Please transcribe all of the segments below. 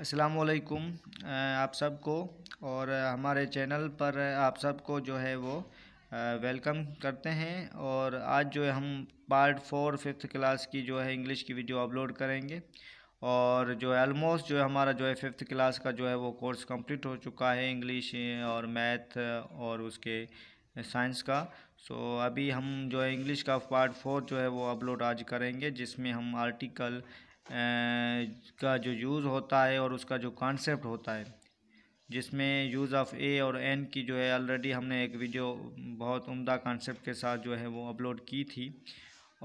अस्सलाम आप सबको और हमारे चैनल पर आप सबको जो है वो वेलकम करते हैं और आज जो है हम पार्ट फोर फिफ्थ क्लास की जो है इंग्लिश की वीडियो अपलोड करेंगे और जो है ऑलमोस्ट जो है हमारा जो है फिफ्थ क्लास का जो है वो कोर्स कंप्लीट हो चुका है इंग्लिश और मैथ और उसके साइंस का सो so, अभी हम जो है इंग्लिश का पार्ट फोर जो है वो अपलोड आज करेंगे जिसमें हम आर्टिकल का जो यूज़ होता है और उसका जो कॉन्सेप्ट होता है जिसमें यूज़ ऑफ़ ए और एन की जो है ऑलरेडी हमने एक वीडियो बहुत उम्दा कॉन्सेप्ट के साथ जो है वो अपलोड की थी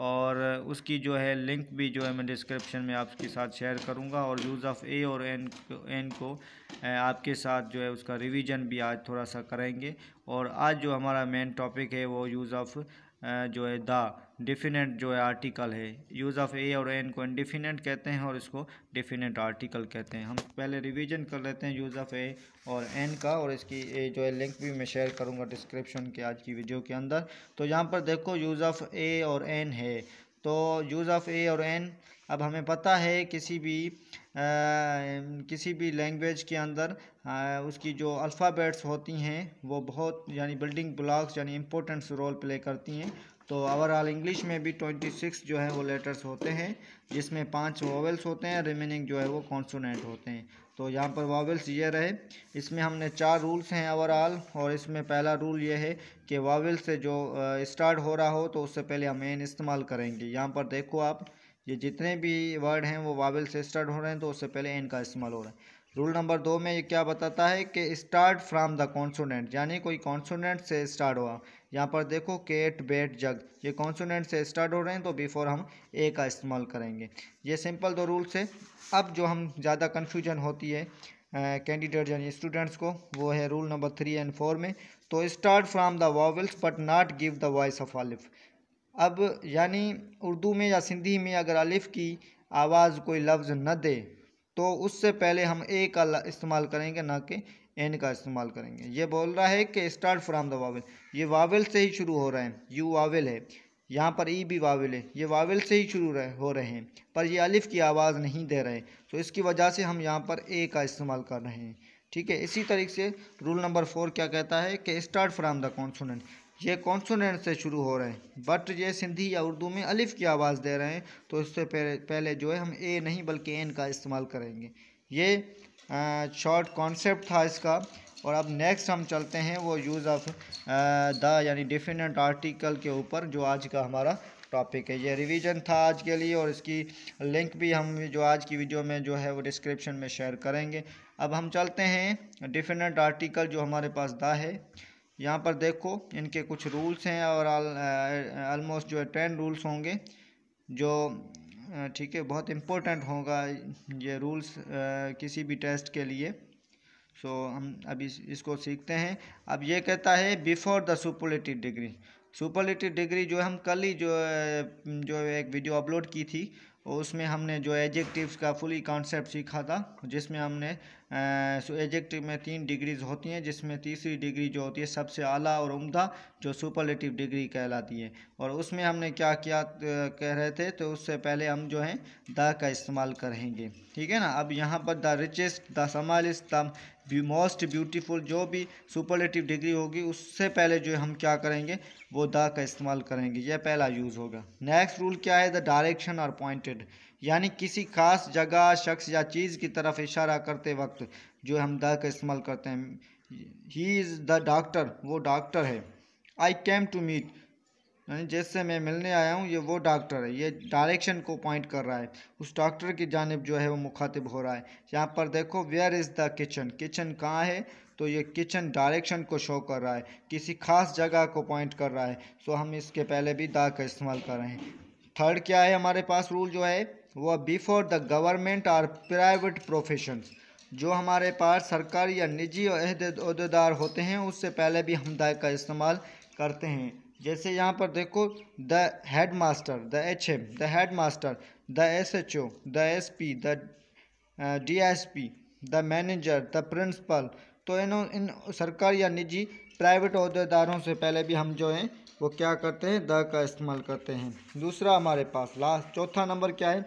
और उसकी जो है लिंक भी जो है मैं डिस्क्रिप्शन में आपके साथ शेयर करूँगा और यूज़ ऑफ़ ए और एन एन को आपके साथ जो है उसका रिवीजन भी आज थोड़ा सा करेंगे और आज जो हमारा मेन टॉपिक है वो यूज़ ऑफ़ जो है द डिफिनेट जो है आर्टिकल है यूज़ ऑफ़ ए और एन को इनडिफिनेट कहते हैं और इसको डिफिनेट आर्टिकल कहते हैं हम पहले रिवीजन कर लेते हैं यूज़ ऑफ़ ए और एन का और इसकी ए जो है लिंक भी मैं शेयर करूंगा डिस्क्रिप्शन के आज की वीडियो के अंदर तो यहाँ पर देखो यूज़ ऑफ़ ए और एन है तो यूज़ ऑफ़ ए और एन अब हमें पता है किसी भी किसी भी लैंग्वेज के अंदर उसकी जो अल्फ़ाबेट्स होती हैं वो बहुत यानी बिल्डिंग ब्लॉक्स यानी इम्पोर्टेंट्स रोल प्ले करती हैं तो ओवरऑल इंग्लिश में भी ट्वेंटी सिक्स जो है वो लेटर्स होते हैं जिसमें पांच वॉवल्स होते हैं रिमेनिंग जो है वो कॉन्सोनेंट होते हैं तो यहाँ पर वावल्स ये रहे इसमें हमने चार रूल्स हैं ओवरऑल और इसमें पहला रूल ये है कि वावल से जो स्टार्ट हो रहा हो तो उससे पहले हम एन इस्तेमाल करेंगे यहाँ पर देखो आप ये जितने भी वर्ड हैं वो वावल से स्टार्ट हो रहे हैं तो उससे पहले एन का इस्तेमाल हो रहा है रूल नंबर दो में ये क्या बताता है कि स्टार्ट फ्राम द कॉन्सोनेंट यानी कोई कॉन्सोनेंट से स्टार्ट हुआ यहाँ पर देखो केट बेट जग ये कॉन्सोनेंट से स्टार्ट हो रहे हैं तो बिफोर हम ए का इस्तेमाल करेंगे ये सिंपल दो रूल से अब जो हम ज़्यादा कन्फ्यूजन होती है कैंडिडेट यानी स्टूडेंट्स को वो है rule number three and four में तो start from the vowels but not give the voice of आलिफ अब यानी उर्दू में या सिंधी में अगर अलिफ़ की आवाज़ कोई लफ्ज़ न दे तो उससे पहले हम ए का इस्तेमाल करेंगे ना कि एन का इस्तेमाल करेंगे ये बोल रहा है कि स्टार्ट फ्राम द वावल ये वावल से ही शुरू हो रहे हैं यू वावल है यहाँ पर ई e भी वावल है ये वावल से ही शुरू रहे हो रहे हैं पर ये अलिफ़ की आवाज़ नहीं दे रहे तो इसकी वजह से हम यहाँ पर ए का इस्तेमाल कर रहे हैं ठीक है इसी तरीके से रूल नंबर फोर क्या कहता है कि स्टार्ट फ्राम द कॉन्सोनेंट ये कॉन्सोनेंट से शुरू हो रहे हैं बट ये सिंधी या उर्दू में अलिफ़ की आवाज़ दे रहे हैं तो इससे पहले जो है हम ए नहीं बल्कि एन का इस्तेमाल करेंगे ये शॉर्ट कॉन्सेप्ट था इसका और अब नेक्स्ट हम चलते हैं वो यूज़ ऑफ द यानी डिफिनेट आर्टिकल के ऊपर जो आज का हमारा टॉपिक है ये रिवीजन था आज के लिए और इसकी लिंक भी हम जो आज की वीडियो में जो है वो डिस्क्रिप्शन में शेयर करेंगे अब हम चलते हैं डिफिनेट आर्टिकल जो हमारे पास दा है यहाँ पर देखो इनके कुछ रूल्स हैं और ऑलमोस्ट uh, जो है टेन रूल्स होंगे जो uh, ठीक है बहुत इम्पोर्टेंट होगा ये रूल्स uh, किसी भी टेस्ट के लिए सो so, हम अभी इस, इसको सीखते हैं अब ये कहता है before the superlative degree superlative degree जो हम कल ही जो जो एक वीडियो अपलोड की थी उसमें हमने जो एजेक्टिव्स का फुली कॉन्सेप्ट सीखा था जिसमें हमने एजेक्टिव में तीन डिग्रीज होती हैं जिसमें तीसरी डिग्री जो होती है सबसे आला और उम्दा जो सुपरलेटिव डिग्री कहलाती है और उसमें हमने क्या क्या कह रहे थे तो उससे पहले हम जो हैं द का इस्तेमाल करेंगे ठीक है ना अब यहाँ पर the richest the smallest the most beautiful जो भी सुपरलेटिव डिग्री होगी उससे पहले जो हम क्या करेंगे वो द का इस्तेमाल करेंगे यह पहला यूज़ होगा नेक्स्ट रूल क्या है द डायरेक्शन और पॉइंटेड यानी किसी खास जगह शख्स या चीज़ की तरफ इशारा करते वक्त जो हम द का इस्तेमाल करते हैं ही इज़ द डॉक्टर वो डॉक्टर है आई कैम टू मीट यानी जैसे मैं मिलने आया हूँ ये वो डॉक्टर है ये डायरेक्शन को पॉइंट कर रहा है उस डॉक्टर की जानब जो है वो मुखातिब हो रहा है यहाँ पर देखो where is the kitchen kitchen कहाँ है तो ये किचन डायरेक्शन को शो कर रहा है किसी खास जगह को पॉइंट कर रहा है सो तो हम इसके पहले भी दा का इस्तेमाल कर रहे हैं थर्ड क्या है हमारे पास रूल जो है वह बिफोर द गवर्नमेंट और प्राइवेट प्रोफेशन जो हमारे पास सरकारी या निजी अहदेदार होते हैं उससे पहले भी हम दाय का इस्तेमाल करते हैं जैसे यहाँ पर देखो the head master the H M the head master the S H O the S P the D S P the manager the principal तो इन इन सरकारी या निजी प्राइवेट अहदेदारों से पहले भी हम जो हैं वो क्या करते हैं द का इस्तेमाल करते हैं दूसरा हमारे पास लास्ट चौथा नंबर क्या है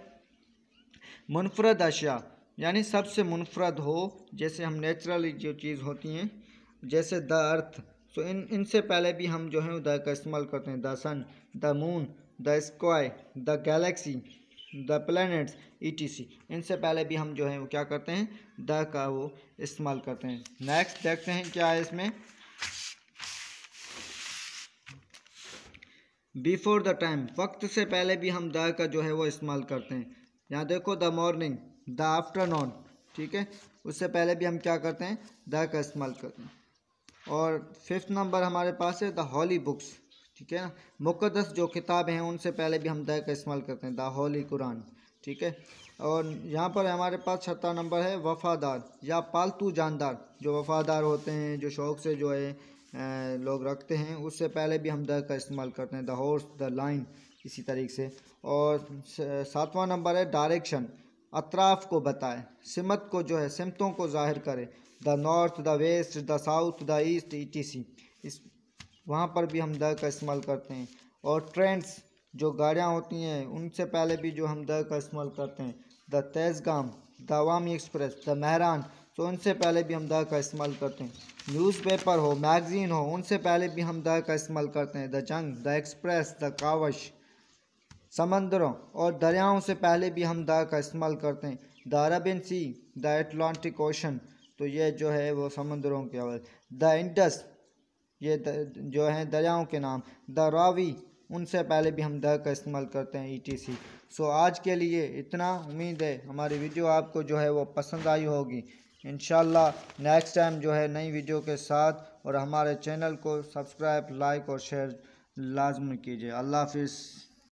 मुनफरद अशिया यानी सबसे मुनफरद हो जैसे हम नेचुरली जो चीज़ होती हैं जैसे द अर्थ सो इन इनसे पहले भी हम जो है द का इस्तेमाल करते हैं the sun the moon the sky the galaxy the planets ETC इनसे पहले भी हम जो है वो क्या करते हैं द का वो इस्तेमाल करते हैं नेक्स्ट देखते हैं क्या है इसमें बिफोर द टाइम वक्त से पहले भी हम द का जो है वो इस्तेमाल करते हैं यहाँ देखो द मॉर्निंग द आफ्टरनून ठीक है उससे पहले भी हम क्या करते हैं द का इस्तेमाल करते हैं और फिफ्थ नंबर हमारे पास है द हॉली बुक्स ठीक है ना मुकदस जो किताब हैं उनसे पहले भी हम द का इस्तेमाल करते हैं द हॉली कुरान ठीक है और यहाँ पर हमारे पास छठा नंबर है वफ़ादार या पालतू जानदार जो वफ़ादार होते हैं जो शौक़ से जो है लोग रखते हैं उससे पहले भी हम द का इस्तेमाल करते हैं द हॉर्स द लाइन इसी तरीके से और सातवां नंबर है डायरेक्शन अतराफ़ को बताएं सिमत को जो है सिमतों को ज़ाहिर करें the north the west the south the east ई इस वहाँ पर भी हम द का इस्तेमाल करते हैं और ट्रेंड्स जो गाड़ियाँ होती हैं उनसे पहले भी जो हम द का इस्तेमाल करते हैं the Tezgam the Awami express the Mehran तो उनसे पहले भी हम द का इस्तेमाल करते हैं न्यूज़पेपर हो मैगज़ीन हो उनसे पहले भी हम द का इस्तेमाल करते हैं the Jang the express the Kawish समंदरों और दरियाओं से पहले भी हम द का इस्तेमाल करते हैं the Arabian sea the Atlantic ocean तो ये जो है वो समंदरों के अवल द इंडस ये द, जो है दरियाओं के नाम द रावी उनसे पहले भी हम द का इस्तेमाल करते हैं ईटीसी e सो आज के लिए इतना उम्मीद है हमारी वीडियो आपको जो है वो पसंद आई होगी इन नेक्स्ट टाइम जो है नई वीडियो के साथ और हमारे चैनल को सब्सक्राइब लाइक और शेयर लाजम कीजिए अल्लाह हाफिज़